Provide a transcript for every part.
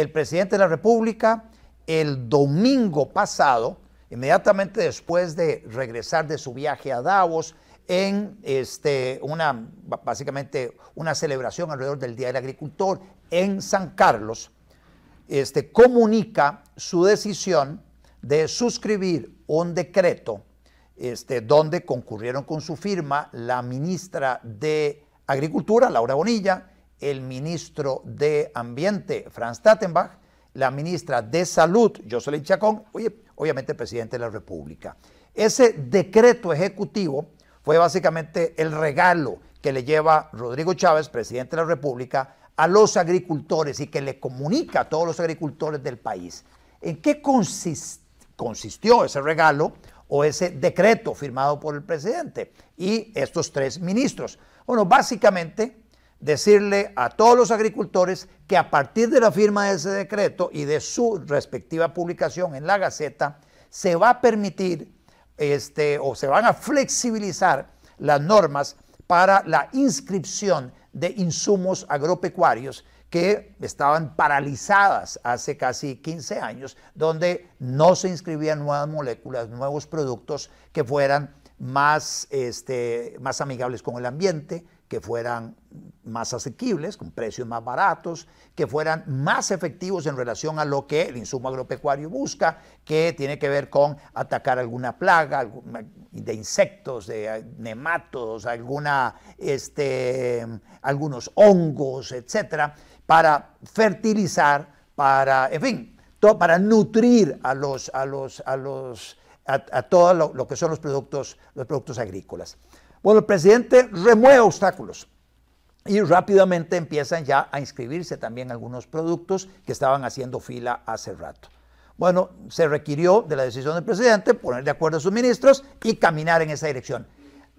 el presidente de la República el domingo pasado, inmediatamente después de regresar de su viaje a Davos, en este, una, básicamente una celebración alrededor del Día del Agricultor en San Carlos, este, comunica su decisión de suscribir un decreto este, donde concurrieron con su firma la ministra de Agricultura, Laura Bonilla, el ministro de Ambiente, Franz Tattenbach, la ministra de Salud, Jocelyn Chacón, obviamente presidente de la República. Ese decreto ejecutivo fue básicamente el regalo que le lleva Rodrigo Chávez, presidente de la República, a los agricultores y que le comunica a todos los agricultores del país. ¿En qué consistió ese regalo o ese decreto firmado por el presidente y estos tres ministros? Bueno, básicamente decirle a todos los agricultores que a partir de la firma de ese decreto y de su respectiva publicación en la Gaceta, se va a permitir este, o se van a flexibilizar las normas para la inscripción de insumos agropecuarios que estaban paralizadas hace casi 15 años, donde no se inscribían nuevas moléculas, nuevos productos que fueran más este, amigables con el ambiente, que fueran más asequibles, con precios más baratos, que fueran más efectivos en relación a lo que el insumo agropecuario busca, que tiene que ver con atacar alguna plaga de insectos, de eh, nematos, alguna, este, algunos hongos, etcétera, para fertilizar, para, en fin, todo, para nutrir a los, a los, a los, a, todo lo, que son los productos, los productos agrícolas. Bueno, el presidente remueve obstáculos y rápidamente empiezan ya a inscribirse también algunos productos que estaban haciendo fila hace rato. Bueno, se requirió de la decisión del presidente poner de acuerdo a sus ministros y caminar en esa dirección.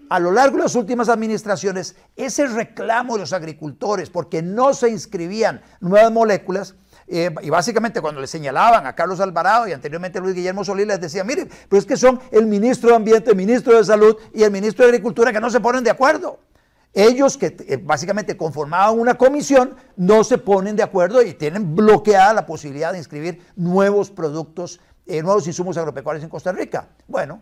A lo largo de las últimas administraciones, ese reclamo de los agricultores porque no se inscribían nuevas moléculas, eh, y básicamente cuando le señalaban a Carlos Alvarado y anteriormente Luis Guillermo Solís les decía, miren, pero pues es que son el ministro de Ambiente, el ministro de Salud y el ministro de Agricultura que no se ponen de acuerdo. Ellos que eh, básicamente conformaban una comisión no se ponen de acuerdo y tienen bloqueada la posibilidad de inscribir nuevos productos, eh, nuevos insumos agropecuarios en Costa Rica. Bueno,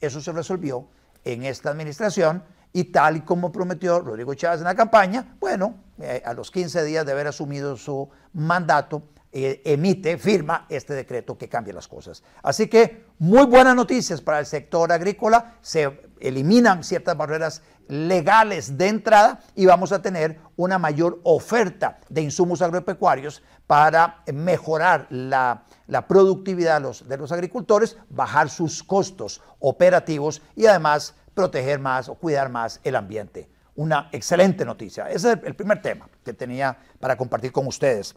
eso se resolvió en esta administración y tal y como prometió Rodrigo Chávez en la campaña, bueno, eh, a los 15 días de haber asumido su mandato, eh, emite, firma este decreto que cambia las cosas. Así que muy buenas noticias para el sector agrícola. Se eliminan ciertas barreras legales de entrada y vamos a tener una mayor oferta de insumos agropecuarios para mejorar la, productividad de los, de los agricultores, bajar sus costos operativos y además proteger más o cuidar más el ambiente. Una excelente noticia. Ese es el primer tema que tenía para compartir con ustedes.